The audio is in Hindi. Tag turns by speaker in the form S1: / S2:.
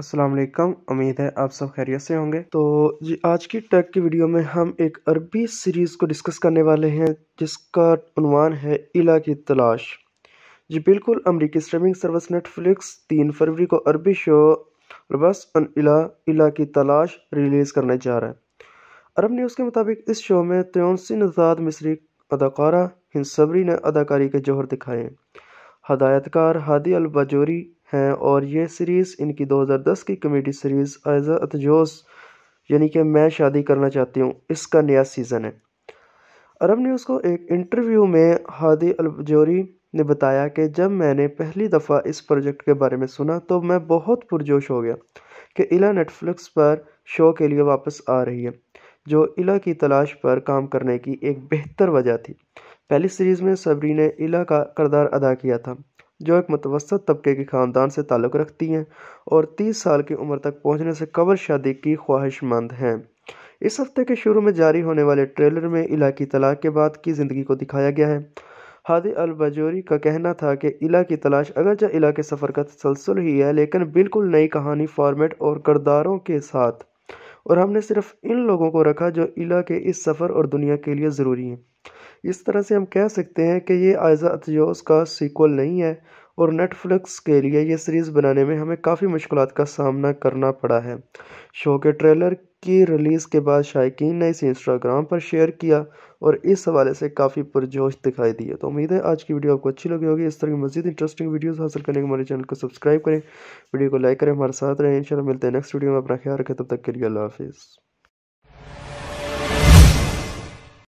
S1: अस्सलाम वालेकुम उम्मीद है आप सब खैरियत से होंगे तो जी आज की टेक की वीडियो में हम एक अरबी सीरीज़ को डिस्कस करने वाले हैं जिसका उनवान है इला की तलाश जी बिल्कुल अमरीकी स्ट्रीमिंग सर्विस नेटफ्लिक्स तीन फरवरी को अरबी शो रबस अन इला इला की तलाश रिलीज़ करने जा रहा है अरब न्यूज़ के मुताबिक इस शो में त्योसी नजाद मिसरी अदाकारा हिंसबरी ने अदाकारी के जौहर दिखाए हदायतकार हादी अलबाजोरी हैं और ये सीरीज़ इनकी 2010 की कॉमेडी सीरीज़ आयजा अतजोस यानी कि मैं शादी करना चाहती हूँ इसका नया सीज़न है अरब न्यूज़ को एक इंटरव्यू में हादी अलजोरी ने बताया कि जब मैंने पहली दफ़ा इस प्रोजेक्ट के बारे में सुना तो मैं बहुत पुरजोश हो गया कि इला नेटफ्लिक्स पर शो के लिए वापस आ रही है जो इला की तलाश पर काम करने की एक बेहतर वजह थी पहली सीरीज़ में सबरी ने इला का किरदार अदा किया था जो एक मुतवसत तबके के ख़ानदान से ताल्लुक़ रखती हैं और 30 साल की उम्र तक पहुंचने से कबल शादी की ख्वाहिशमंद हैं इस हफ्ते के शुरू में जारी होने वाले ट्रेलर में इलाकी तलाक के बाद की ज़िंदगी को दिखाया गया है हादी अल बजोरी का कहना था कि इला की तलाश अगरचे इला के सफ़र का तसलसल ही है लेकिन बिल्कुल नई कहानी फॉर्मेट और करदारों के साथ और हमने सिर्फ इन लोगों को रखा जो इला के इस सफ़र और दुनिया के लिए ज़रूरी हैं इस तरह से हम कह सकते हैं कि ये आयजा अतियोस का सीक्वल नहीं है और नेटफ्लिक्स के लिए ये सीरीज़ बनाने में हमें काफ़ी मुश्किल का सामना करना पड़ा है शो के ट्रेलर की रिलीज़ के बाद शायक ने इसे इंस्टाग्राम पर शेयर किया और इस हवाले से काफ़ी पुरजोश दिखाई दिए तो उम्मीद है आज की वीडियो आपको अच्छी लगी होगी इस तरह की मजीद इंटरेस्टिंग वीडियोज़ हासिल करने के हमारे चैनल को सब्सक्राइब करें वीडियो को लाइक करें हमारे साथ रहें इन मिलते हैं नेक्स्ट वीडियो में अपना ख्याल रखें तब तक के लिए अल्लाह हाफिज़